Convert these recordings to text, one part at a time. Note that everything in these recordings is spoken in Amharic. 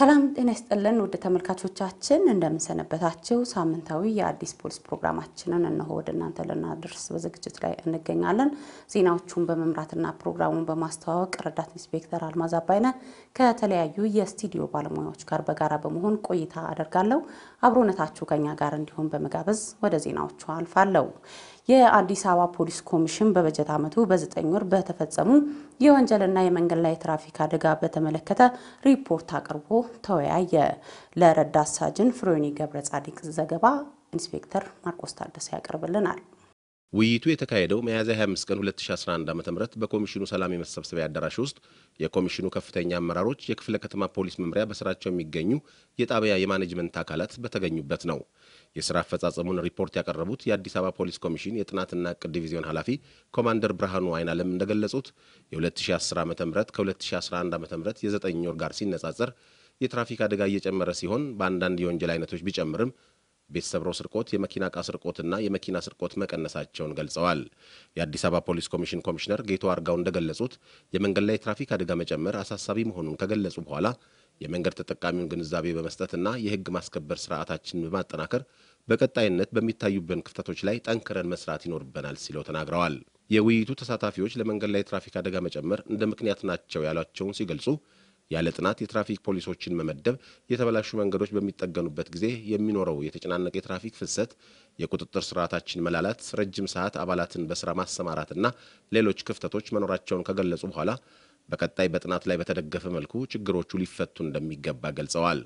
ሰላም ጤና ይስጥልን ውድ ተመልካቾቻችን፣ እንደምንሰነበታችሁ። ሳምንታዊ የአዲስ ፖሊስ ፕሮግራማችንን እነሆ ወደ እናንተ ልናደርስ በዝግጅት ላይ እንገኛለን። ዜናዎቹን በመምራትና ፕሮግራሙን በማስተዋወቅ ረዳት ኢንስፔክተር አልማዝ አባይነ ከተለያዩ የስቱዲዮ ባለሙያዎች ጋር በጋራ በመሆን ቆይታ አደርጋለሁ። አብሮነታችሁ ከኛ ጋር እንዲሆን በመጋበዝ ወደ ዜናዎቹ አልፋለሁ። የአዲስ አበባ ፖሊስ ኮሚሽን በበጀት ዓመቱ በዘጠኝ ወር በተፈጸሙ የወንጀልና የመንገድ ላይ ትራፊክ አደጋ በተመለከተ ሪፖርት አቅርቦ ተወያየ። ለረዳት ሳጅን ፍሮኒ ገብረ ጻዲቅ ዘገባ ኢንስፔክተር ማርቆስ ታደሰ ያቀርብልናል። ውይይቱ የተካሄደው ሚያዝያ 25 ቀን 2011 ዓ ም በኮሚሽኑ ሰላም የመሰብሰቢያ አዳራሽ ውስጥ የኮሚሽኑ ከፍተኛ አመራሮች፣ የክፍለ ከተማ ፖሊስ መምሪያ በስራቸው የሚገኙ የጣቢያ የማኔጅመንት አካላት በተገኙበት ነው። የስራ አፈጻጸሙን ሪፖርት ያቀረቡት የአዲስ አበባ ፖሊስ ኮሚሽን የጥናትና እቅድ ዲቪዚዮን ኃላፊ ኮማንደር ብርሃኑ አይናለም እንደገለጹት የ2010 ዓ ም ከ2011 ዓ ም የዘጠኝ ወር ጋር ሲነጻጸር የትራፊክ አደጋ እየጨመረ ሲሆን በአንዳንድ የወንጀል አይነቶች ቢጨምርም ቤት ስርቆት፣ የመኪና ዕቃ ስርቆትና የመኪና ስርቆት መቀነሳቸውን ገልጸዋል። የአዲስ አበባ ፖሊስ ኮሚሽን ኮሚሽነር ጌቶ አርጋው እንደገለጹት የመንገድ ላይ ትራፊክ አደጋ መጨመር አሳሳቢ መሆኑን ከገለጹ በኋላ የመንገድ ተጠቃሚውን ግንዛቤ በመስጠትና የህግ ማስከበር ስርዓታችንን በማጠናከር በቀጣይነት በሚታዩብን ክፍተቶች ላይ ጠንክረን መስራት ይኖርብናል ሲለው ተናግረዋል። የውይይቱ ተሳታፊዎች ለመንገድ ላይ ትራፊክ አደጋ መጨመር እንደ ምክንያት ናቸው ያሏቸውን ሲገልጹ ያለ ጥናት የትራፊክ ፖሊሶችን መመደብ የተበላሹ መንገዶች በሚጠገኑበት ጊዜ የሚኖረው የተጨናነቀ የትራፊክ ፍሰት፣ የቁጥጥር ስርዓታችን መላላት፣ ረጅም ሰዓት አባላትን በስራ ማሰማራትና ሌሎች ክፍተቶች መኖራቸውን ከገለጹ በኋላ በቀጣይ በጥናት ላይ በተደገፈ መልኩ ችግሮቹ ሊፈቱ እንደሚገባ ገልጸዋል።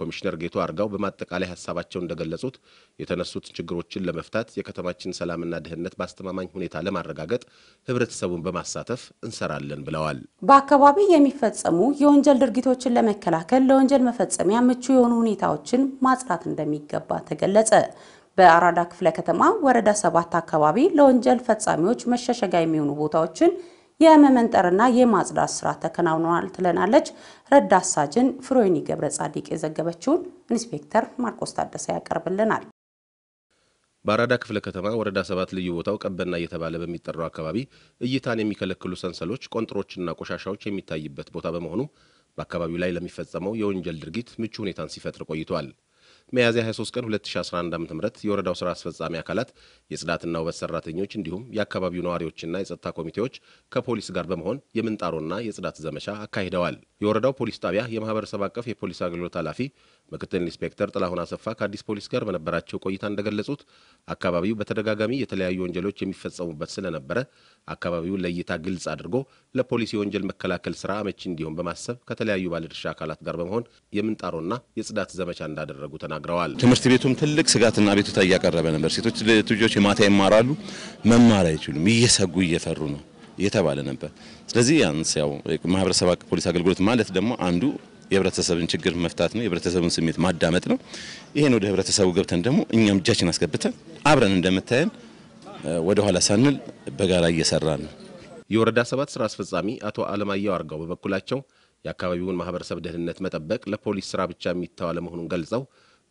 ኮሚሽነር ጌቱ አርጋው በማጠቃላይ ሀሳባቸው እንደገለጹት የተነሱት ችግሮችን ለመፍታት የከተማችን ሰላምና ደህንነት በአስተማማኝ ሁኔታ ለማረጋገጥ ህብረተሰቡን በማሳተፍ እንሰራለን ብለዋል። በአካባቢ የሚፈጸሙ የወንጀል ድርጊቶችን ለመከላከል ለወንጀል መፈጸሚያ ምቹ የሆኑ ሁኔታዎችን ማጽዳት እንደሚገባ ተገለጸ። በአራዳ ክፍለ ከተማ ወረዳ ሰባት አካባቢ ለወንጀል ፈጻሚዎች መሸሸጋ የሚሆኑ ቦታዎችን የመመንጠርና የማጽዳት ስራ ተከናውኗል ትለናለች ረዳት ሳጅን ፍሮይኒ ገብረ ጻዲቅ የዘገበችውን ኢንስፔክተር ማርቆስ ታደሰ ያቀርብልናል። በአራዳ ክፍለ ከተማ ወረዳ ሰባት ልዩ ቦታው ቀበና እየተባለ በሚጠራው አካባቢ እይታን የሚከለክሉ ሰንሰሎች፣ ቆንጥሮችና ቆሻሻዎች የሚታይበት ቦታ በመሆኑ በአካባቢው ላይ ለሚፈጸመው የወንጀል ድርጊት ምቹ ሁኔታን ሲፈጥር ቆይቷል። ሚያዝያ 23 ቀን 2011 ዓ.ም የወረዳው ስራ አስፈጻሚ አካላት የጽዳትና ውበት ሰራተኞች እንዲሁም የአካባቢው ነዋሪዎችና የጸጥታ ኮሚቴዎች ከፖሊስ ጋር በመሆን የምንጣሮና የጽዳት ዘመቻ አካሂደዋል። የወረዳው ፖሊስ ጣቢያ የማህበረሰብ አቀፍ የፖሊስ አገልግሎት ኃላፊ ምክትል ኢንስፔክተር ጥላሁን አሰፋ ከአዲስ ፖሊስ ጋር በነበራቸው ቆይታ እንደገለጹት አካባቢው በተደጋጋሚ የተለያዩ ወንጀሎች የሚፈጸሙበት ስለነበረ አካባቢውን ለእይታ ግልጽ አድርጎ ለፖሊስ የወንጀል መከላከል ስራ አመቺ እንዲሆን በማሰብ ከተለያዩ ባለድርሻ አካላት ጋር በመሆን የምንጣሮና የጽዳት ዘመቻ እንዳደረጉ ተናግረዋል። ትምህርት ቤቱም ትልቅ ስጋትና ቤቱታ እያቀረበ ነበር። ሴቶች ልጆች የማታ ይማራሉ፣ መማር አይችሉም፣ እየሰጉ እየፈሩ ነው እየተባለ ነበር። ስለዚህ ያንስ ያው ማህበረሰብ ፖሊስ አገልግሎት ማለት ደግሞ አንዱ የህብረተሰብን ችግር መፍታት ነው። የህብረተሰቡን ስሜት ማዳመጥ ነው። ይሄን ወደ ህብረተሰቡ ገብተን ደግሞ እኛም እጃችን አስገብተን አብረን እንደምታየን ወደ ኋላ ሳንል በጋራ እየሰራ ነው። የወረዳ ሰባት ስራ አስፈጻሚ አቶ አለማየሁ አርጋው በበኩላቸው የአካባቢውን ማህበረሰብ ደህንነት መጠበቅ ለፖሊስ ስራ ብቻ የሚተው አለመሆኑን ገልጸው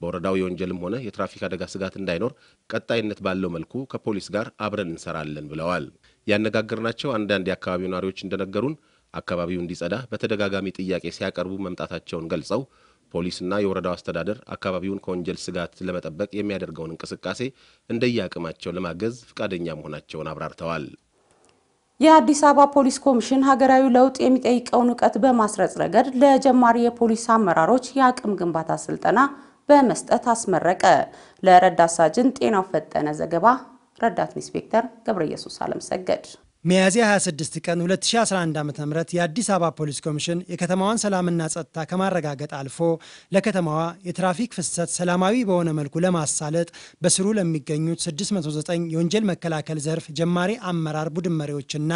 በወረዳው የወንጀልም ሆነ የትራፊክ አደጋ ስጋት እንዳይኖር ቀጣይነት ባለው መልኩ ከፖሊስ ጋር አብረን እንሰራለን ብለዋል። ያነጋገርናቸው አንዳንድ የአካባቢው ነዋሪዎች እንደነገሩን አካባቢው እንዲጸዳ በተደጋጋሚ ጥያቄ ሲያቀርቡ መምጣታቸውን ገልጸው ፖሊስና የወረዳው አስተዳደር አካባቢውን ከወንጀል ስጋት ለመጠበቅ የሚያደርገውን እንቅስቃሴ እንደየአቅማቸው ለማገዝ ፈቃደኛ መሆናቸውን አብራርተዋል። የአዲስ አበባ ፖሊስ ኮሚሽን ሀገራዊ ለውጥ የሚጠይቀውን እውቀት በማስረጽ ረገድ ለጀማሪ የፖሊስ አመራሮች የአቅም ግንባታ ስልጠና በመስጠት አስመረቀ። ለረዳት ሳጅን ጤናው ፈጠነ ዘገባ ረዳት ኢንስፔክተር ገብረ ኢየሱስ አለምሰገድ ሚያዝያ 26 ቀን 2011 ዓ.ም የአዲስ አበባ ፖሊስ ኮሚሽን የከተማዋን ሰላምና ጸጥታ ከማረጋገጥ አልፎ ለከተማዋ የትራፊክ ፍሰት ሰላማዊ በሆነ መልኩ ለማሳለጥ በስሩ ለሚገኙት 609 የወንጀል መከላከል ዘርፍ ጀማሪ አመራር ቡድን መሪዎችና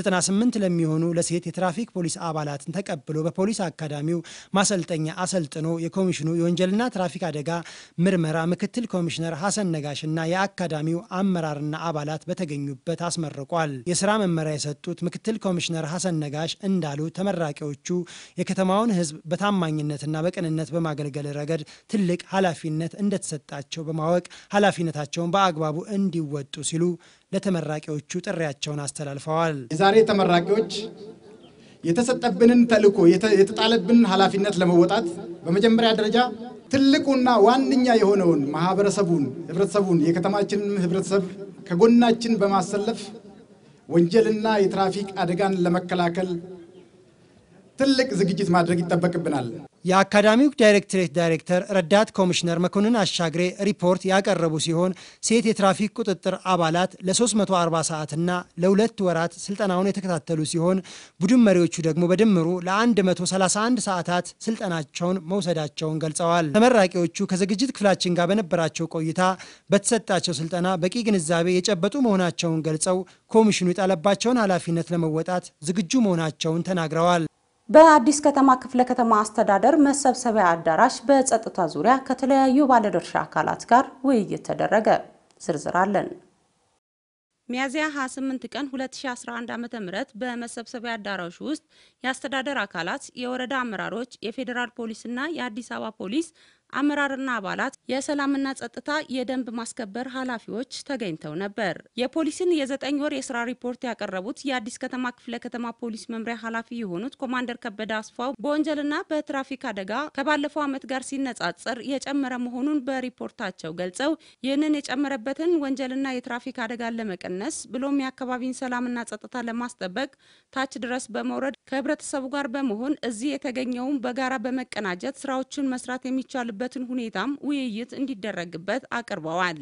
98 ለሚሆኑ ለሴት የትራፊክ ፖሊስ አባላትን ተቀብሎ በፖሊስ አካዳሚው ማሰልጠኛ አሰልጥኖ የኮሚሽኑ የወንጀልና ትራፊክ አደጋ ምርመራ ምክትል ኮሚሽነር ሐሰን ነጋሽና የአካዳሚው አመራርና አባላት በተገኙበት አስመርቋል። የስራ መመሪያ የሰጡት ምክትል ኮሚሽነር ሀሰን ነጋሽ እንዳሉ ተመራቂዎቹ የከተማውን ሕዝብ በታማኝነትና በቅንነት በማገልገል ረገድ ትልቅ ኃላፊነት እንደተሰጣቸው በማወቅ ኃላፊነታቸውን በአግባቡ እንዲወጡ ሲሉ ለተመራቂዎቹ ጥሪያቸውን አስተላልፈዋል። የዛሬ ተመራቂዎች የተሰጠብንን ተልዕኮ የተጣለብንን ኃላፊነት ለመወጣት በመጀመሪያ ደረጃ ትልቁና ዋነኛ የሆነውን ማህበረሰቡን፣ ህብረተሰቡን የከተማችንን ህብረተሰብ ከጎናችን በማሰለፍ ወንጀልና የትራፊክ አደጋን ለመከላከል ትልቅ ዝግጅት ማድረግ ይጠበቅብናል። የአካዳሚው ዳይሬክትሬት ዳይሬክተር ረዳት ኮሚሽነር መኮንን አሻግሬ ሪፖርት ያቀረቡ ሲሆን ሴት የትራፊክ ቁጥጥር አባላት ለ340 ሰዓትና ለሁለት ወራት ስልጠናውን የተከታተሉ ሲሆን ቡድን መሪዎቹ ደግሞ በድምሩ ለ131 ሰዓታት ስልጠናቸውን መውሰዳቸውን ገልጸዋል። ተመራቂዎቹ ከዝግጅት ክፍላችን ጋር በነበራቸው ቆይታ በተሰጣቸው ስልጠና በቂ ግንዛቤ የጨበጡ መሆናቸውን ገልጸው ኮሚሽኑ የጣለባቸውን ኃላፊነት ለመወጣት ዝግጁ መሆናቸውን ተናግረዋል። በአዲስ ከተማ ክፍለ ከተማ አስተዳደር መሰብሰቢያ አዳራሽ በጸጥታ ዙሪያ ከተለያዩ ባለድርሻ አካላት ጋር ውይይት ተደረገ። ዝርዝር አለን። ሚያዝያ 28 ቀን 2011 ዓ.ም በመሰብሰቢያ አዳራሽ ውስጥ የአስተዳደር አካላት፣ የወረዳ አመራሮች፣ የፌዴራል ፖሊስና የአዲስ አበባ ፖሊስ አመራርና አባላት፣ የሰላምና ጸጥታ፣ የደንብ ማስከበር ኃላፊዎች ተገኝተው ነበር። የፖሊስን የዘጠኝ ወር የስራ ሪፖርት ያቀረቡት የአዲስ ከተማ ክፍለ ከተማ ፖሊስ መምሪያ ኃላፊ የሆኑት ኮማንደር ከበደ አስፋው በወንጀልና በትራፊክ አደጋ ከባለፈው ዓመት ጋር ሲነጻጸር የጨመረ መሆኑን በሪፖርታቸው ገልጸው ይህንን የጨመረበትን ወንጀልና የትራፊክ አደጋን ለመቀነስ ብሎም የአካባቢን ሰላምና ጸጥታ ለማስጠበቅ ታች ድረስ በመውረድ ከህብረተሰቡ ጋር በመሆን እዚህ የተገኘውን በጋራ በመቀናጀት ስራዎችን መስራት የሚቻል የሚችልበትን ሁኔታም ውይይት እንዲደረግበት አቅርበዋል።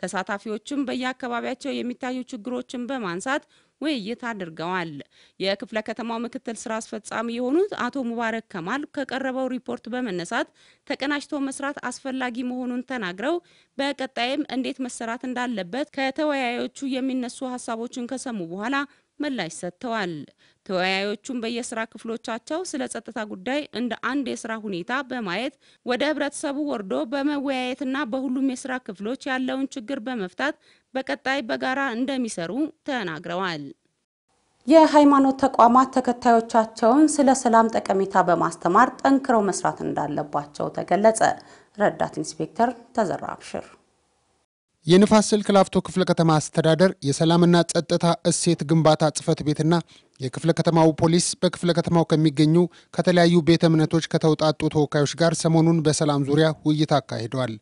ተሳታፊዎችም በየአካባቢያቸው የሚታዩ ችግሮችን በማንሳት ውይይት አድርገዋል። የክፍለ ከተማው ምክትል ስራ አስፈጻሚ የሆኑት አቶ ሙባረክ ከማል ከቀረበው ሪፖርት በመነሳት ተቀናጅቶ መስራት አስፈላጊ መሆኑን ተናግረው በቀጣይም እንዴት መሰራት እንዳለበት ከተወያዮቹ የሚነሱ ሀሳቦችን ከሰሙ በኋላ ምላሽ ሰጥተዋል። ተወያዮቹም በየስራ ክፍሎቻቸው ስለ ጸጥታ ጉዳይ እንደ አንድ የስራ ሁኔታ በማየት ወደ ህብረተሰቡ ወርዶ በመወያየትና በሁሉም የስራ ክፍሎች ያለውን ችግር በመፍታት በቀጣይ በጋራ እንደሚሰሩ ተናግረዋል። የሃይማኖት ተቋማት ተከታዮቻቸውን ስለ ሰላም ጠቀሜታ በማስተማር ጠንክረው መስራት እንዳለባቸው ተገለጸ። ረዳት ኢንስፔክተር ተዘራ አብሽር የንፋስ ስልክ ላፍቶ ክፍለ ከተማ አስተዳደር የሰላምና ጸጥታ እሴት ግንባታ ጽህፈት ቤትና የክፍለ ከተማው ፖሊስ በክፍለ ከተማው ከሚገኙ ከተለያዩ ቤተ እምነቶች ከተውጣጡ ተወካዮች ጋር ሰሞኑን በሰላም ዙሪያ ውይይት አካሂደዋል።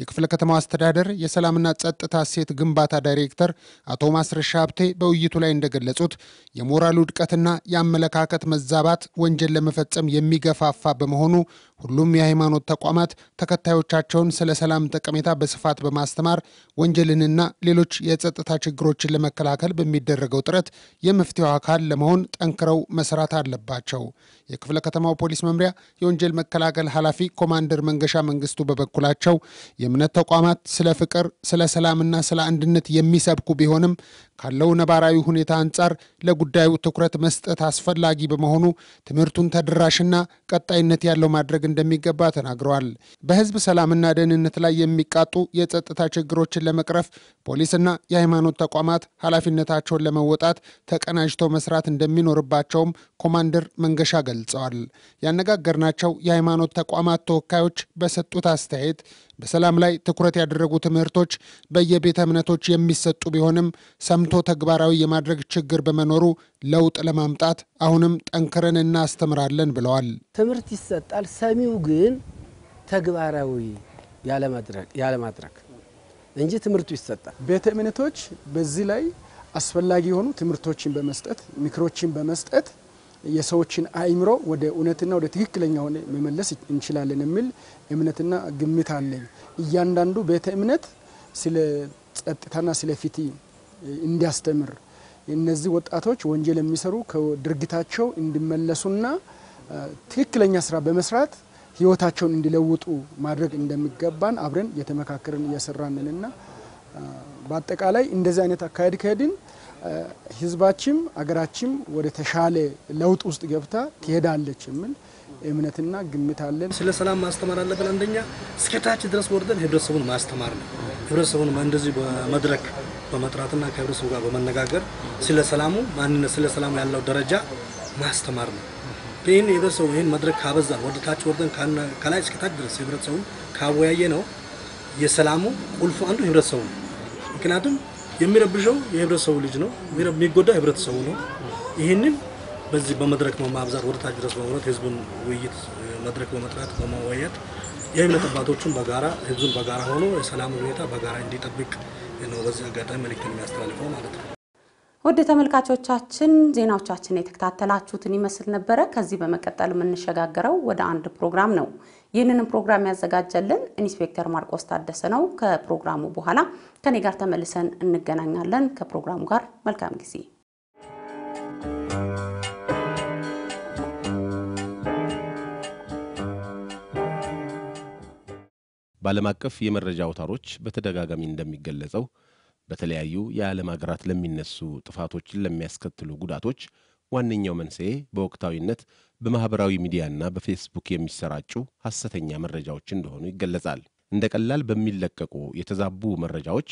የክፍለ ከተማው አስተዳደር የሰላምና ጸጥታ ሴት ግንባታ ዳይሬክተር አቶ ማስረሻ ሀብቴ በውይይቱ ላይ እንደገለጹት የሞራል ውድቀትና የአመለካከት መዛባት ወንጀል ለመፈጸም የሚገፋፋ በመሆኑ ሁሉም የሃይማኖት ተቋማት ተከታዮቻቸውን ስለ ሰላም ጠቀሜታ በስፋት በማስተማር ወንጀልንና ሌሎች የጸጥታ ችግሮችን ለመከላከል በሚደረገው ጥረት የመፍትሄው አካል ለመሆን ጠንክረው መስራት አለባቸው። የክፍለ ከተማው ፖሊስ መምሪያ የወንጀል መከላከል ኃላፊ ኮማንደር መንገሻ መንግስቱ በበኩላቸው የእምነት ተቋማት ስለ ፍቅር፣ ስለ ሰላምና ስለ አንድነት የሚሰብኩ ቢሆንም ካለው ነባራዊ ሁኔታ አንጻር ለጉዳዩ ትኩረት መስጠት አስፈላጊ በመሆኑ ትምህርቱን ተደራሽና ቀጣይነት ያለው ማድረግ እንደሚገባ ተናግረዋል። በህዝብ ሰላምና ደህንነት ላይ የሚቃጡ የጸጥታ ችግሮችን ለመቅረፍ ፖሊስና የሃይማኖት ተቋማት ኃላፊነታቸውን ለመወጣት ተቀናጅተው መስራት እንደሚኖርባቸውም ኮማንደር መንገሻ ገልጸዋል። ያነጋገርናቸው የሃይማኖት ተቋማት ተወካዮች በሰጡት አስተያየት በሰላም ላይ ትኩረት ያደረጉ ትምህርቶች በየቤተ እምነቶች የሚሰጡ ቢሆንም ሰምቶ ተግባራዊ የማድረግ ችግር በመኖሩ ለውጥ ለማምጣት አሁንም ጠንክረን እናስተምራለን ብለዋል። ትምህርት ይሰጣል፣ ሰሚው ግን ተግባራዊ ያለማድረግ እንጂ ትምህርቱ ይሰጣል። ቤተ እምነቶች በዚህ ላይ አስፈላጊ የሆኑ ትምህርቶችን በመስጠት ምክሮችን በመስጠት የሰዎችን አእምሮ ወደ እውነትና ወደ ሆነ መመለስ እንችላለን የሚል እምነትና ግምት አለኝ። እያንዳንዱ ቤተ እምነት ስለ ጸጥታና ስለ ፍትህ እንዲያስተምር እነዚህ ወጣቶች ወንጀል የሚሰሩ ከድርጊታቸው እንዲመለሱና ትክክለኛ ስራ በመስራት ህይወታቸውን እንዲለውጡ ማድረግ እንደሚገባን አብረን እየተመካከርን እየሰራንንና በአጠቃላይ እንደዚህ አይነት አካሄድ ከሄድን ህዝባችም አገራችም ወደ ተሻለ ለውጥ ውስጥ ገብታ ትሄዳለች የሚል እምነትና ግምት አለን። ስለ ሰላም ማስተማር አለብን። አንደኛ እስከታች ድረስ ወርደን ህብረተሰቡን ማስተማር ነው። ህብረተሰቡን እንደዚህ በመድረክ በመጥራትና ከህብረተሰቡ ጋር በመነጋገር ስለ ሰላሙ ማንነት፣ ስለ ሰላሙ ያለው ደረጃ ማስተማር ነው። ይህን የህብረተሰቡ ይህን መድረክ ካበዛ ወደ ታች ወርደን ከላይ እስከታች ድረስ ህብረተሰቡን ካወያየ ነው የሰላሙ ቁልፉ አንዱ ህብረተሰቡ ነው። ምክንያቱም የሚረብሸው የህብረተሰቡ ልጅ ነው፣ የሚጎዳ ህብረተሰቡ ነው። ይህንን በዚህ በመድረክ በማብዛት ወደ ታች ድረስ በማውራት ህዝቡን ውይይት መድረክ በመጥራት በማዋያት የእምነት አባቶቹን በጋራ ህዝቡን በጋራ ሆኖ የሰላም ሁኔታ በጋራ እንዲጠብቅ ነው በዚህ አጋጣሚ መልእክት የሚያስተላልፈው ማለት ነው። ውድ ተመልካቾቻችን ዜናዎቻችን የተከታተላችሁትን ይመስል ነበረ። ከዚህ በመቀጠል የምንሸጋገረው ወደ አንድ ፕሮግራም ነው። ይህንንም ፕሮግራም ያዘጋጀልን ኢንስፔክተር ማርቆስ ታደሰ ነው። ከፕሮግራሙ በኋላ ከኔ ጋር ተመልሰን እንገናኛለን። ከፕሮግራሙ ጋር መልካም ጊዜ። በዓለም አቀፍ የመረጃ አውታሮች በተደጋጋሚ እንደሚገለጸው በተለያዩ የዓለም ሀገራት ለሚነሱ ጥፋቶችን ለሚያስከትሉ ጉዳቶች ዋነኛው መንስኤ በወቅታዊነት በማኅበራዊ ሚዲያና በፌስቡክ የሚሰራጩ ሐሰተኛ መረጃዎች እንደሆኑ ይገለጻል። እንደ ቀላል በሚለቀቁ የተዛቡ መረጃዎች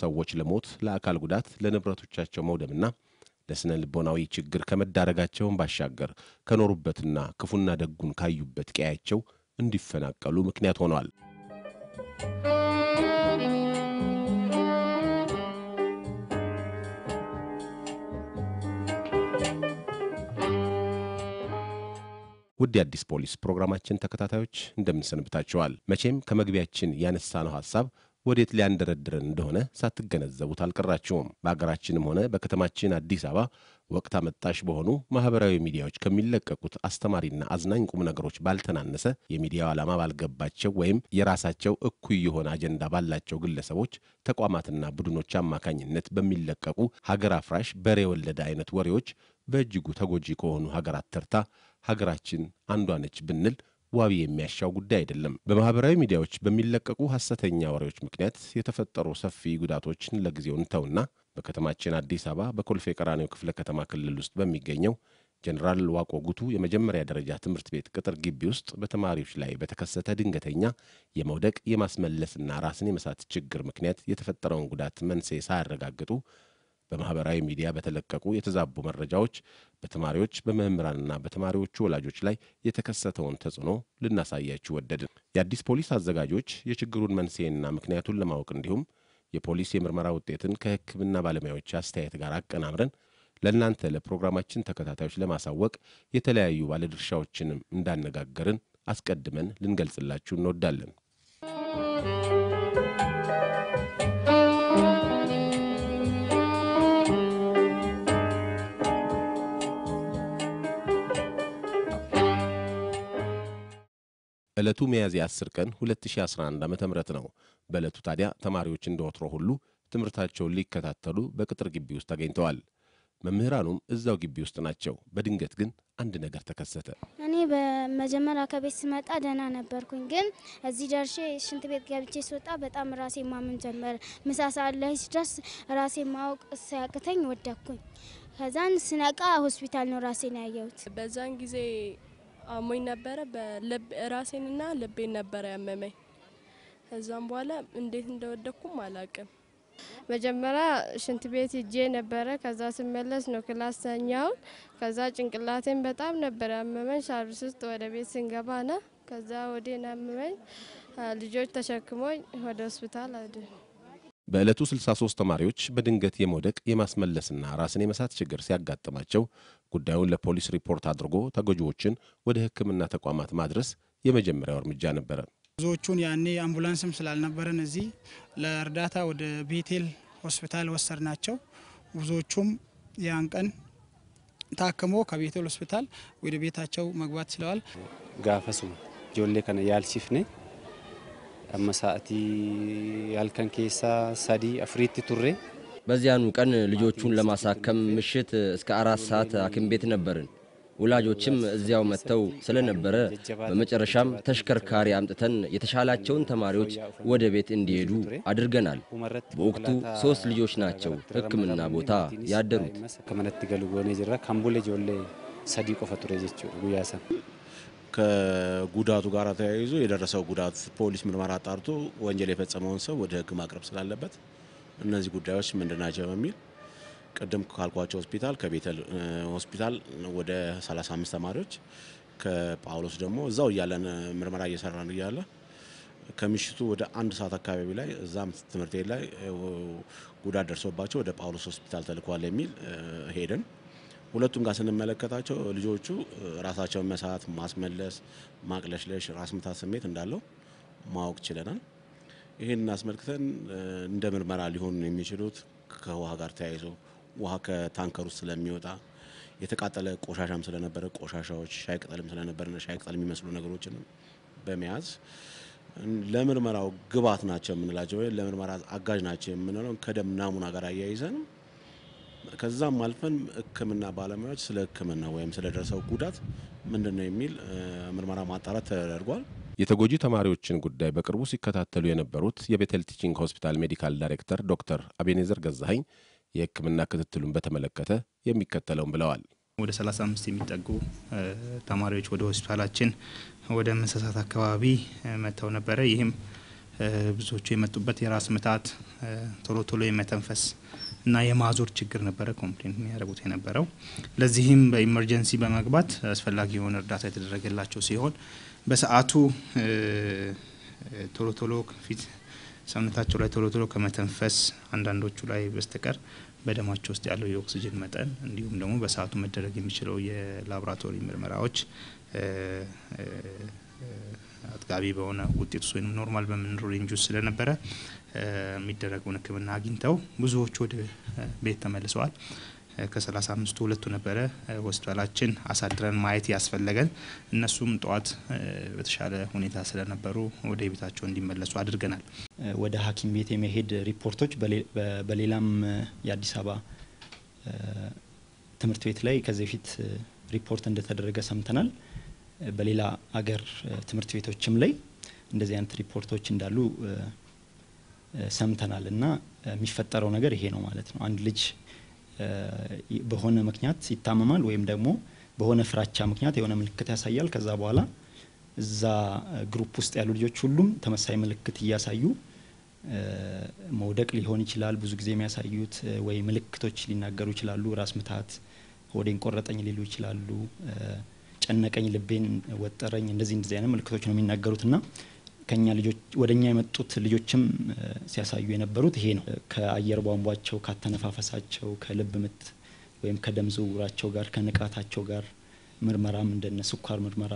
ሰዎች ለሞት፣ ለአካል ጉዳት፣ ለንብረቶቻቸው መውደምና ለሥነ ልቦናዊ ችግር ከመዳረጋቸውን ባሻገር ከኖሩበትና ክፉና ደጉን ካዩበት ቀያቸው እንዲፈናቀሉ ምክንያት ሆኗል። ውድ የአዲስ ፖሊስ ፕሮግራማችን ተከታታዮች እንደምንሰንብታችኋል። መቼም ከመግቢያችን ያነሳነው ሐሳብ ወዴት ሊያንደረድረን እንደሆነ ሳትገነዘቡት አልቀራችሁም። በሀገራችንም ሆነ በከተማችን አዲስ አበባ ወቅት አመጣሽ በሆኑ ማህበራዊ ሚዲያዎች ከሚለቀቁት አስተማሪና አዝናኝ ቁም ነገሮች ባልተናነሰ የሚዲያው ዓላማ ባልገባቸው ወይም የራሳቸው እኩይ የሆነ አጀንዳ ባላቸው ግለሰቦች ተቋማትና ቡድኖች አማካኝነት በሚለቀቁ ሀገር አፍራሽ በሬ ወለደ አይነት ወሬዎች በእጅጉ ተጎጂ ከሆኑ ሀገራት ተርታ ሀገራችን አንዷ ነች ብንል ዋቢ የሚያሻው ጉዳይ አይደለም። በማህበራዊ ሚዲያዎች በሚለቀቁ ሐሰተኛ ወሬዎች ምክንያት የተፈጠሩ ሰፊ ጉዳቶችን ለጊዜው እንተውና በከተማችን አዲስ አበባ በኮልፌ ቀራኒዮ ክፍለ ከተማ ክልል ውስጥ በሚገኘው ጀኔራል ዋቆ ጉቱ የመጀመሪያ ደረጃ ትምህርት ቤት ቅጥር ግቢ ውስጥ በተማሪዎች ላይ በተከሰተ ድንገተኛ የመውደቅ የማስመለስና ራስን የመሳት ችግር ምክንያት የተፈጠረውን ጉዳት መንስኤ ሳያረጋግጡ በማህበራዊ ሚዲያ በተለቀቁ የተዛቡ መረጃዎች በተማሪዎች በመምህራንና በተማሪዎቹ ወላጆች ላይ የተከሰተውን ተጽዕኖ ልናሳያችሁ ወደድን። የአዲስ ፖሊስ አዘጋጆች የችግሩን መንስኤና ምክንያቱን ለማወቅ እንዲሁም የፖሊስ የምርመራ ውጤትን ከሕክምና ባለሙያዎች አስተያየት ጋር አቀናምረን ለእናንተ ለፕሮግራማችን ተከታታዮች ለማሳወቅ የተለያዩ ባለድርሻዎችንም እንዳነጋገርን አስቀድመን ልንገልጽላችሁ እንወዳለን። ዕለቱ ሚያዝያ 10 ቀን 2011 ዓ.ም ነው። በዕለቱ ታዲያ ተማሪዎች እንደወትሮ ሁሉ ትምህርታቸውን ሊከታተሉ በቅጥር ግቢ ውስጥ ተገኝተዋል። መምህራኑም እዛው ግቢ ውስጥ ናቸው። በድንገት ግን አንድ ነገር ተከሰተ። እኔ በመጀመሪያ ከቤት ስመጣ ደህና ነበርኩኝ፣ ግን እዚህ ደርሼ ሽንት ቤት ገብቼ ስወጣ በጣም ራሴ ማመም ጀመረ። ምሳ ሰዓት ላይ ራሴ ማወቅ ሲያቅተኝ ወደኩኝ። ከዛን ስነቃ ሆስፒታል ነው ራሴን ያየሁት። በዛን ጊዜ አሞኝ ነበረ። ራሴንና ልቤን ነበረ ያመመኝ። ከዛም በኋላ እንዴት እንደወደኩም አላቅም። መጀመሪያ ሽንት ቤት ሂጄ ነበረ። ከዛ ስመለስ ነው ክላስ ተኛውን። ከዛ ጭንቅላቴን በጣም ነበረ ያመመኝ። ሰርቪስ ውስጥ ወደ ቤት ስንገባ ነ ከዛ ወዴን አመመኝ። ልጆች ተሸክሞኝ ወደ ሆስፒታል አድ በዕለቱ 63 ተማሪዎች በድንገት የመውደቅ የማስመለስና ራስን የመሳት ችግር ሲያጋጥማቸው ጉዳዩን ለፖሊስ ሪፖርት አድርጎ ተጎጂዎችን ወደ ሕክምና ተቋማት ማድረስ የመጀመሪያው እርምጃ ነበረ። ብዙዎቹን ያኔ አምቡላንስም ስላልነበረን እዚህ ለእርዳታ ወደ ቤቴል ሆስፒታል ናቸው። ብዙዎቹም ያን ቀን ታክሞ ከቤቴል ሆስፒታል ወደ ቤታቸው መግባት ችለዋል። ጋፈሱ ጆሌ ከነ ያልሲፍኔ amma sa'atii halkan keessa sadii afuriitti turሬ በዚያኑ ቀን ልጆቹን ለማሳከም ምሽት እስከ አራት ሰዓት ሐኪም ቤት ነበርን። ወላጆችም እዚያው መጥተው ስለነበረ በመጨረሻም ተሽከርካሪ አምጥተን የተሻላቸውን ተማሪዎች ወደ ቤት እንዲሄዱ አድርገናል። በወቅቱ ሶስት ልጆች ናቸው ሕክምና ቦታ ያደሩት። ከመነት ገሉ ጎኔ ጅራ ካምቦሌ ጆሌ ሰዲ ቆፈ ጉያሰን ከጉዳቱ ጋር ተያይዞ የደረሰው ጉዳት ፖሊስ ምርመራ አጣርቶ ወንጀል የፈጸመውን ሰው ወደ ህግ ማቅረብ ስላለበት እነዚህ ጉዳዮች ምንድናቸው ናቸው በሚል ቅድም ካልኳቸው ሆስፒታል ከቤተል ሆስፒታል ወደ 35 ተማሪዎች ከጳውሎስ ደግሞ እዛው እያለን ምርመራ እየሰራን እያለ ከምሽቱ ወደ አንድ ሰዓት አካባቢ ላይ እዛም ትምህርት ቤት ላይ ጉዳት ደርሶባቸው ወደ ጳውሎስ ሆስፒታል ተልኳል የሚል ሄደን ሁለቱም ጋር ስንመለከታቸው ልጆቹ ራሳቸውን መሳት፣ ማስመለስ፣ ማቅለሽለሽ፣ ራስ ምታት ስሜት እንዳለው ማወቅ ችለናል። ይህን አስመልክተን እንደ ምርመራ ሊሆኑ የሚችሉት ከውሃ ጋር ተያይዞ ውሃ ከታንከር ውስጥ ስለሚወጣ የተቃጠለ ቆሻሻም ስለነበረ ቆሻሻዎች፣ ሻይ ቅጠልም ስለነበረ ሻይ ቅጠል የሚመስሉ ነገሮችን በመያዝ ለምርመራው ግብዓት ናቸው የምንላቸው ወይም ለምርመራ አጋዥ ናቸው የምንለው ከደም ናሙና ጋር አያይዘንም ከዛም አልፈን ህክምና ባለሙያዎች ስለ ህክምና ወይም ስለደረሰው ጉዳት ምንድን ነው የሚል ምርመራ ማጣራት ተደርጓል። የተጎጂ ተማሪዎችን ጉዳይ በቅርቡ ሲከታተሉ የነበሩት የቤተል ቲችንግ ሆስፒታል ሜዲካል ዳይሬክተር ዶክተር አቤኔዘር ገዛሀኝ የህክምና ክትትሉን በተመለከተ የሚከተለውን ብለዋል። ወደ 35 የሚጠጉ ተማሪዎች ወደ ሆስፒታላችን ወደ እንስሳት አካባቢ መጥተው ነበረ። ይህም ብዙዎቹ የመጡበት የራስ ምታት፣ ቶሎ ቶሎ የመተንፈስ እና የማዞር ችግር ነበረ ኮምፕሌንት የሚያደርጉት የነበረው። ለዚህም በኢመርጀንሲ በመግባት አስፈላጊ የሆነ እርዳታ የተደረገላቸው ሲሆን በሰዓቱ ቶሎ ቶሎ ፊት ሰውነታቸው ላይ ቶሎ ቶሎ ከመተንፈስ አንዳንዶቹ ላይ በስተቀር በደማቸው ውስጥ ያለው የኦክሲጅን መጠን እንዲሁም ደግሞ በሰዓቱ መደረግ የሚችለው የላቦራቶሪ ምርመራዎች አጥጋቢ በሆነ ውጤት ወይም ኖርማል በምንለው ሬንጅ ውስጥ ስለነበረ የሚደረገውን ሕክምና አግኝተው ብዙዎቹ ወደ ቤት ተመልሰዋል። ከሰላሳ አምስቱ ሁለቱ ነበረ ሆስፒታላችን አሳድረን ማየት ያስፈለገን። እነሱም ጠዋት በተሻለ ሁኔታ ስለነበሩ ወደ ቤታቸው እንዲመለሱ አድርገናል። ወደ ሐኪም ቤት የመሄድ ሪፖርቶች በሌላም የአዲስ አበባ ትምህርት ቤት ላይ ከዚህ በፊት ሪፖርት እንደተደረገ ሰምተናል። በሌላ አገር ትምህርት ቤቶችም ላይ እንደዚህ አይነት ሪፖርቶች እንዳሉ ሰምተናል እና የሚፈጠረው ነገር ይሄ ነው ማለት ነው። አንድ ልጅ በሆነ ምክንያት ይታመማል ወይም ደግሞ በሆነ ፍራቻ ምክንያት የሆነ ምልክት ያሳያል። ከዛ በኋላ እዛ ግሩፕ ውስጥ ያሉ ልጆች ሁሉም ተመሳይ ምልክት እያሳዩ መውደቅ ሊሆን ይችላል ብዙ ጊዜ የሚያሳዩት ወይ ምልክቶች ሊናገሩ ይችላሉ። ራስ ምታት፣ ሆዴን ቆረጠኝ ሊሉ ይችላሉ። ጨነቀኝ፣ ልቤን ወጠረኝ፣ እንደዚህ እንደዚህ አይነት ምልክቶች ነው የሚናገሩት ና ከኛ ልጆች ወደ እኛ የመጡት ልጆችም ሲያሳዩ የነበሩት ይሄ ነው። ከአየር ቧንቧቸው፣ ካተነፋፈሳቸው፣ ከልብ ምት ወይም ከደም ዝውውራቸው ጋር ከንቃታቸው ጋር ምርመራም እንደነ ስኳር ምርመራ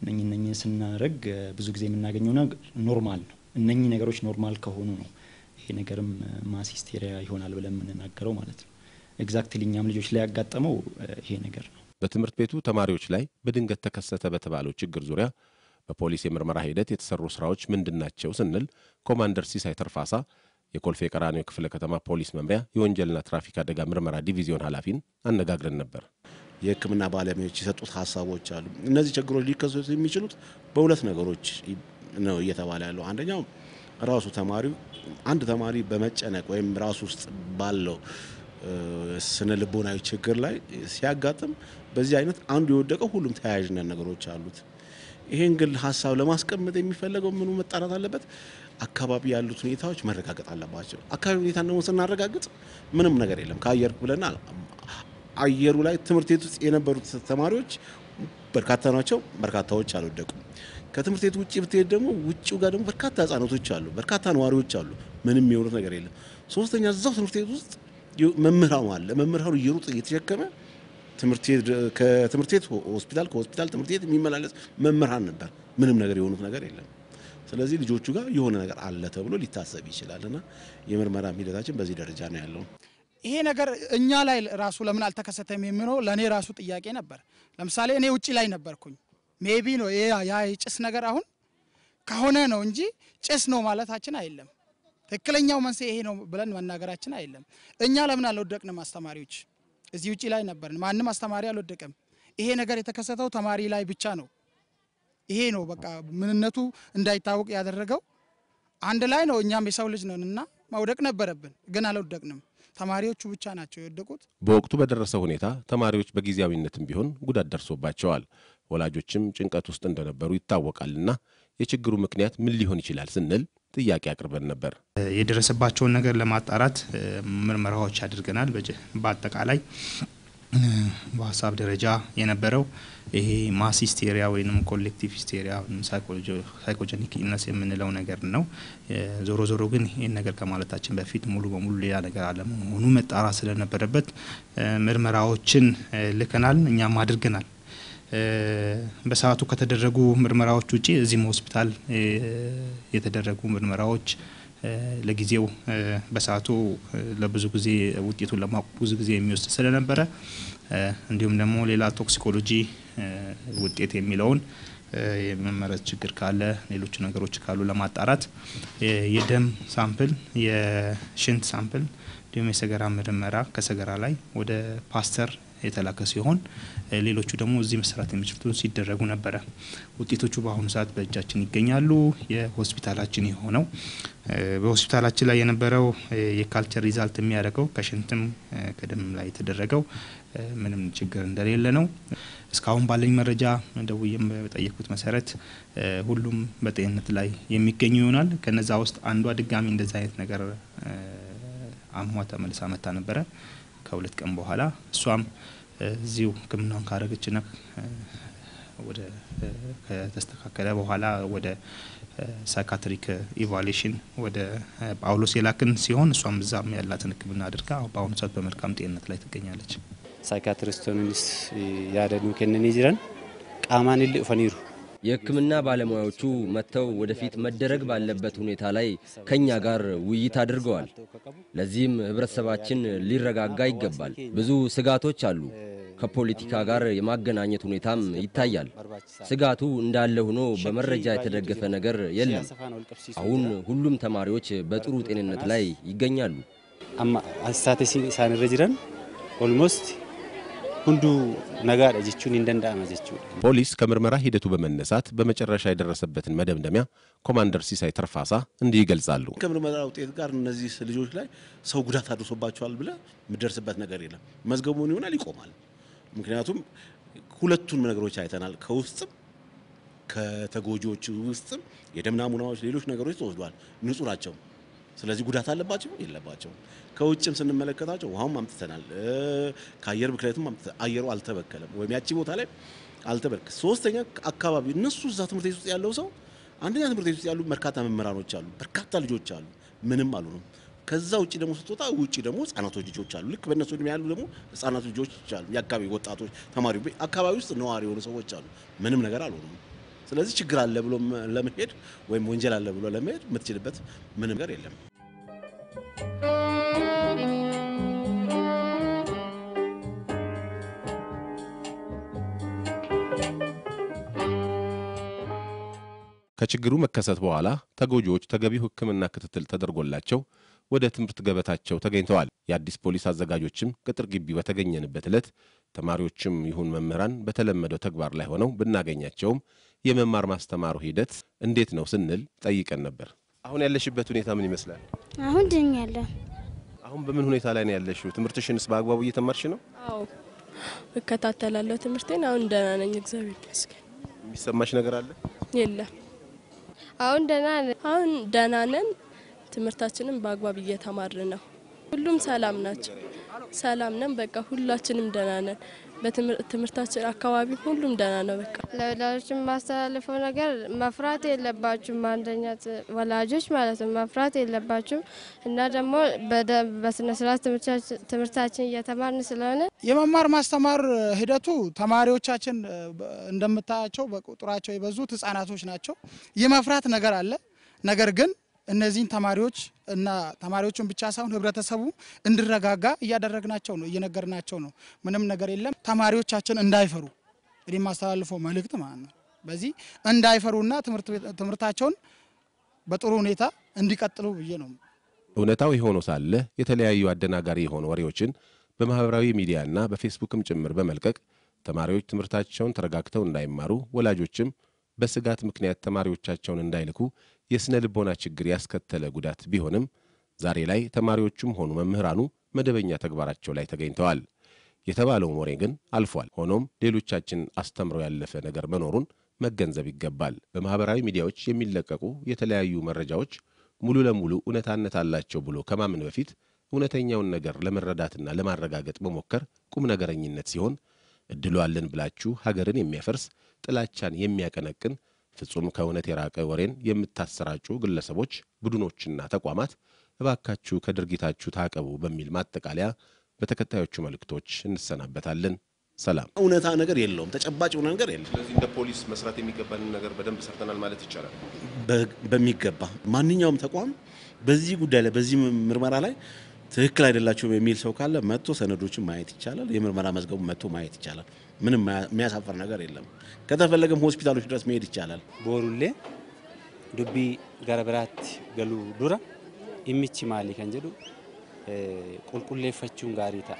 እነኝ እነኝ ስናደርግ ብዙ ጊዜ የምናገኘው ኖርማል ነው። እነኚህ ነገሮች ኖርማል ከሆኑ ነው ይሄ ነገርም ማሲስቴሪያ ይሆናል ብለን የምንናገረው ማለት ነው። ኤግዛክትሊ እኛም ልጆች ላይ ያጋጠመው ይሄ ነገር ነው። በትምህርት ቤቱ ተማሪዎች ላይ በድንገት ተከሰተ በተባለው ችግር ዙሪያ በፖሊስ የምርመራ ሂደት የተሰሩ ስራዎች ምንድናቸው ስንል ኮማንደር ሲሳይ ተርፋሳ የኮልፌ ቀራኒዮ ክፍለ ከተማ ፖሊስ መምሪያ የወንጀልና ትራፊክ አደጋ ምርመራ ዲቪዚዮን ኃላፊን አነጋግረን ነበር። የሕክምና ባለሙያዎች የሰጡት ሀሳቦች አሉ። እነዚህ ችግሮች ሊከሰቱ የሚችሉት በሁለት ነገሮች ነው እየተባለ ያለው። አንደኛው ራሱ ተማሪው አንድ ተማሪ በመጨነቅ ወይም ራሱ ውስጥ ባለው ስነ ልቦናዊ ችግር ላይ ሲያጋጥም በዚህ አይነት አንዱ የወደቀው ሁሉም ተያያዥነት ነገሮች አሉት። ይሄን ግል ሀሳብ ለማስቀመጥ የሚፈለገው ምኑ መጣራት አለበት፣ አካባቢ ያሉት ሁኔታዎች መረጋገጥ አለባቸው። አካባቢ ሁኔታ ደግሞ ስናረጋግጥ ምንም ነገር የለም ከአየር ብለና አየሩ ላይ ትምህርት ቤት ውስጥ የነበሩት ተማሪዎች በርካታ ናቸው። በርካታዎች አልወደቁም። ከትምህርት ቤት ውጭ ብትሄድ ደግሞ ውጭው ጋር ደግሞ በርካታ ህጻናቶች አሉ፣ በርካታ ነዋሪዎች አሉ። ምንም የሆኑት ነገር የለም። ሶስተኛ እዛው ትምህርት ቤት ውስጥ መምህራኑ አለ። መምህራኑ እየሩጥ እየተሸከመ ከትምህርት ቤት ሆስፒታል፣ ከሆስፒታል ትምህርት ቤት የሚመላለስ መምህራን ነበር። ምንም ነገር የሆኑት ነገር የለም። ስለዚህ ልጆቹ ጋር የሆነ ነገር አለ ተብሎ ሊታሰብ ይችላል እና የምርመራ ሂደታችን በዚህ ደረጃ ነው ያለው። ይሄ ነገር እኛ ላይ ራሱ ለምን አልተከሰተም የሚለው ለእኔ ራሱ ጥያቄ ነበር። ለምሳሌ እኔ ውጭ ላይ ነበርኩኝ። ሜቢ ነው ያ የጭስ ነገር አሁን ከሆነ ነው እንጂ ጭስ ነው ማለታችን አይደለም። ትክክለኛው መንስኤ ይሄ ነው ብለን መናገራችን አይደለም። እኛ ለምን አልወደቅንም አስተማሪዎች? እዚህ ውጪ ላይ ነበርን። ማንም አስተማሪ አልወደቀም። ይሄ ነገር የተከሰተው ተማሪ ላይ ብቻ ነው። ይሄ ነው በቃ ምንነቱ እንዳይታወቅ ያደረገው። አንድ ላይ ነው። እኛም የሰው ልጅ ነን እና መውደቅ ነበረብን፣ ግን አልወደቅንም። ተማሪዎቹ ብቻ ናቸው የወደቁት። በወቅቱ በደረሰው ሁኔታ ተማሪዎች በጊዜያዊነትም ቢሆን ጉዳት ደርሶባቸዋል። ወላጆችም ጭንቀት ውስጥ እንደነበሩ ይታወቃልና የችግሩ ምክንያት ምን ሊሆን ይችላል ስንል ጥያቄ አቅርበን ነበር። የደረሰባቸውን ነገር ለማጣራት ምርመራዎች አድርገናል። በአጠቃላይ በሀሳብ ደረጃ የነበረው ይሄ ማስ ሂስቴሪያ ወይም ኮሌክቲቭ ሂስቴሪያ ሳይኮጀኒክ ኢልነስ የምንለው ነገር ነው። ዞሮ ዞሮ ግን ይህን ነገር ከማለታችን በፊት ሙሉ በሙሉ ሌላ ነገር አለመሆኑ መጣራት ስለነበረበት ምርመራዎችን ልከናል፣ እኛም አድርገናል። በሰዓቱ ከተደረጉ ምርመራዎች ውጪ እዚህም ሆስፒታል የተደረጉ ምርመራዎች ለጊዜው በሰዓቱ ለብዙ ጊዜ ውጤቱን ለማወቅ ብዙ ጊዜ የሚወስድ ስለነበረ እንዲሁም ደግሞ ሌላ ቶክሲኮሎጂ ውጤት የሚለውን የመመረዝ ችግር ካለ ሌሎች ነገሮች ካሉ ለማጣራት የደም ሳምፕል፣ የሽንት ሳምፕል እንዲሁም የሰገራ ምርመራ ከሰገራ ላይ ወደ ፓስተር የተላከ ሲሆን ሌሎቹ ደግሞ እዚህ መሰራት የሚችሉት ሲደረጉ ነበረ። ውጤቶቹ በአሁኑ ሰዓት በእጃችን ይገኛሉ። የሆስፒታላችን የሆነው በሆስፒታላችን ላይ የነበረው የካልቸር ሪዛልት የሚያደርገው ከሽንትም ከደም ላይ የተደረገው ምንም ችግር እንደሌለ ነው። እስካሁን ባለኝ መረጃ ደውዬም በጠየኩት መሰረት ሁሉም በጤንነት ላይ የሚገኙ ይሆናል። ከነዛ ውስጥ አንዷ ድጋሚ እንደዚህ አይነት ነገር አሟ ተመልሳ መታ ነበረ። ከሁለት ቀን በኋላ እሷም እዚሁ ሕክምናውን ካረገችና ወደ ከተስተካከለ በኋላ ወደ ሳይካትሪክ ኢቫሉዌሽን ወደ ጳውሎስ የላክን ሲሆን እሷም እዛም ያላትን ህክምና አድርጋ በአሁኑ ሰዓት በመልካም ጤንነት ላይ ትገኛለች። ሳይካትሪስቶንንስ ያደኑ ከነን ይዝረን ቃማን ል የሕክምና ባለሙያዎቹ መጥተው ወደፊት መደረግ ባለበት ሁኔታ ላይ ከእኛ ጋር ውይይት አድርገዋል። ለዚህም ህብረተሰባችን ሊረጋጋ ይገባል። ብዙ ስጋቶች አሉ። ከፖለቲካ ጋር የማገናኘት ሁኔታም ይታያል። ስጋቱ እንዳለ ሆኖ በመረጃ የተደገፈ ነገር የለም። አሁን ሁሉም ተማሪዎች በጥሩ ጤንነት ላይ ይገኛሉ። አማ ሳንረጅረን ኦልሞስት ሁንዱ ነጋደ ጀቹን እንደንዳመ ፖሊስ ከምርመራ ሂደቱ በመነሳት በመጨረሻ የደረሰበትን መደምደሚያ ኮማንደር ሲሳይ ተርፋሳ እንዲህ ይገልጻሉ። ከምርመራ ውጤት ጋር እነዚህ ልጆች ላይ ሰው ጉዳት አድርሶባቸዋል ብለ የምደርስበት ነገር የለም። መዝገቡን ይሆናል ይቆማል። ምክንያቱም ሁለቱን ነገሮች አይተናል። ከውስጥም ከተጎጂዎች ውስጥም የደም ናሙናዎች፣ ሌሎች ነገሮች ተወስዷል። ንጹህ ናቸው። ስለዚህ ጉዳት አለባቸው የለባቸውም። ከውጭም ስንመለከታቸው ውሃም አምጥተናል፣ ከአየር ብክለትም አየሩ አልተበከለም ወይም ያቺ ቦታ ላይ አልተበክ ሶስተኛ አካባቢ እነሱ እዛ ትምህርት ቤት ውስጥ ያለው ሰው አንደኛ ትምህርት ቤት ውስጥ ያሉ በርካታ መምህራኖች አሉ፣ በርካታ ልጆች አሉ፣ ምንም አሉ ነው። ከዛ ውጭ ደግሞ ስትወጣ ውጭ ደግሞ ህጻናቶች ልጆች አሉ። ልክ በእነሱ እድሜ ያሉ ደግሞ ህጻናቶች ልጆች አሉ። የአካባቢ ወጣቶች፣ ተማሪ አካባቢ ውስጥ ነዋሪ የሆኑ ሰዎች አሉ። ምንም ነገር አልሆኑም። ስለዚህ ችግር አለ ብሎ ለመሄድ ወይም ወንጀል አለ ብሎ ለመሄድ የምትችልበት ምንም ነገር የለም። ከችግሩ መከሰት በኋላ ተጎጂዎች ተገቢው ሕክምና ክትትል ተደርጎላቸው ወደ ትምህርት ገበታቸው ተገኝተዋል። የአዲስ ፖሊስ አዘጋጆችም ቅጥር ግቢ በተገኘንበት ዕለት ተማሪዎችም ይሁን መምህራን በተለመደው ተግባር ላይ ሆነው ብናገኛቸውም የመማር ማስተማሩ ሂደት እንዴት ነው ስንል ጠይቀን ነበር። አሁን ያለሽበት ሁኔታ ምን ይመስላል? አሁን ድኛለሁ። አሁን በምን ሁኔታ ላይ ነው ያለሽው? ትምህርትሽንስ በአግባቡ እየተማርሽ ነው? አዎ እከታተላለሁ ትምህርቴን። አሁን ደህና ነኝ፣ እግዚአብሔር ይመስገን። የሚሰማሽ ነገር አለ? የለም። አሁን ደህና ነን። አሁን ደህና ነን። በአግባብ እየተማርን ነው። ሁሉም ሰላም ናቸው። ሰላም ነን። በቃ ሁላችንም ደህና ነን። በትምህርታችን አካባቢ ሁሉም ደህና ነው። በቃ ለወላጆች የማስተላልፈው ነገር መፍራት የለባችሁም። አንደኛ ወላጆች ማለት ነው መፍራት የለባችሁም እና ደግሞ በስነስርዓት ትምህርታችን እየተማርን ስለሆነ የመማር ማስተማር ሂደቱ ተማሪዎቻችን እንደምታያቸው በቁጥራቸው የበዙት ህጻናቶች ናቸው። የመፍራት ነገር አለ። ነገር ግን እነዚህን ተማሪዎች እና ተማሪዎቹን ብቻ ሳይሆን ህብረተሰቡ እንዲረጋጋ እያደረግናቸው ነው፣ እየነገርናቸው ነው። ምንም ነገር የለም። ተማሪዎቻችን እንዳይፈሩ እንግዲህ የማስተላልፈው መልእክት ማለት ነው። በዚህ እንዳይፈሩና ትምህርታቸውን በጥሩ ሁኔታ እንዲቀጥሉ ብዬ ነው። እውነታው የሆኖ ሳለ የተለያዩ አደናጋሪ የሆኑ ወሬዎችን በማህበራዊ ሚዲያና በፌስቡክም ጭምር በመልቀቅ ተማሪዎች ትምህርታቸውን ተረጋግተው እንዳይማሩ፣ ወላጆችም በስጋት ምክንያት ተማሪዎቻቸውን እንዳይልኩ የሥነ ልቦና ችግር ያስከተለ ጉዳት ቢሆንም ዛሬ ላይ ተማሪዎቹም ሆኑ መምህራኑ መደበኛ ተግባራቸው ላይ ተገኝተዋል። የተባለው ወሬ ግን አልፏል። ሆኖም ሌሎቻችን አስተምረው ያለፈ ነገር መኖሩን መገንዘብ ይገባል። በማኅበራዊ ሚዲያዎች የሚለቀቁ የተለያዩ መረጃዎች ሙሉ ለሙሉ እውነታነት አላቸው ብሎ ከማመን በፊት እውነተኛውን ነገር ለመረዳትና ለማረጋገጥ መሞከር ቁም ነገረኝነት ሲሆን እድሏለን ብላችሁ ሀገርን የሚያፈርስ ጥላቻን የሚያቀነቅን ፍጹም ከእውነት የራቀ ወሬን የምታሰራጩ ግለሰቦች፣ ቡድኖችና ተቋማት እባካችሁ ከድርጊታችሁ ታቀቡ በሚል ማጠቃለያ በተከታዮቹ መልእክቶች እንሰናበታለን። ሰላም። እውነታ ነገር የለውም፣ ተጨባጭ ሆነ ነገር የለም። ስለዚህ እንደ ፖሊስ መስራት የሚገባንን ነገር በደንብ ሰርተናል ማለት ይቻላል። በሚገባ ማንኛውም ተቋም በዚህ ጉዳይ ላይ በዚህ ምርመራ ላይ ትክክል አይደላችሁም የሚል ሰው ካለ መጥቶ ሰነዶችን ማየት ይቻላል። የምርመራ መዝገቡ መጥቶ ማየት ይቻላል። ምንም የሚያሳፈር ነገር የለም። ከተፈለገም ሆስፒታሎች ድረስ መሄድ ይቻላል። ቦሩሌ ዱቢ ገረብራት ገሉ ዱራ የሚች ማሊ ከንጀዱ ቁልቁሌፈችውን ጋሪታ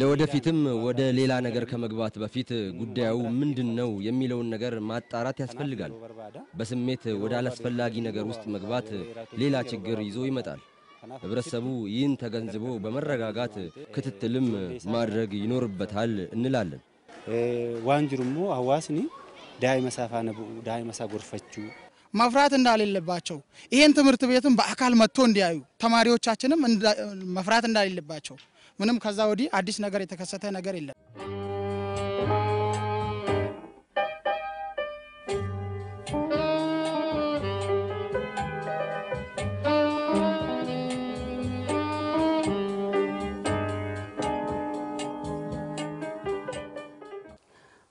ለወደፊትም ወደ ሌላ ነገር ከመግባት በፊት ጉዳዩ ምንድን ነው የሚለውን ነገር ማጣራት ያስፈልጋል። በስሜት ወደ አላስፈላጊ ነገር ውስጥ መግባት ሌላ ችግር ይዞ ይመጣል። ህብረተሰቡ ይህን ተገንዝቦ በመረጋጋት ክትትልም ማድረግ ይኖርበታል እንላለን። ዋን አዋስኒ ዳይ መሳፋ ነቡ ዳይ መሳ ጎርፈቹ መፍራት እንዳሌለባቸው ይሄን ትምህርት ቤቱን በአካል መጥቶ እንዲያዩ ተማሪዎቻችንም መፍራት እንዳሌለባቸው ምንም ከዛ ወዲህ አዲስ ነገር የተከሰተ ነገር የለም።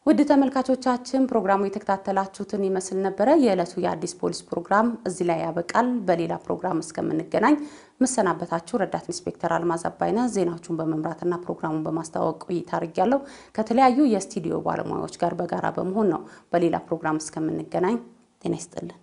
ውድ ተመልካቾቻችን ፕሮግራሙ የተከታተላችሁትን ይመስል ነበረ። የዕለቱ የአዲስ ፖሊስ ፕሮግራም እዚህ ላይ ያበቃል። በሌላ ፕሮግራም እስከምንገናኝ መሰናበታችሁ ረዳት ኢንስፔክተር አልማዝ አባይነ ዜናዎቹን በመምራትና ፕሮግራሙን በማስተዋወቅ ቆይታ አድርጊያለሁ ከተለያዩ የስቱዲዮ ባለሙያዎች ጋር በጋራ በመሆን ነው። በሌላ ፕሮግራም እስከምንገናኝ ጤና ይስጥልን።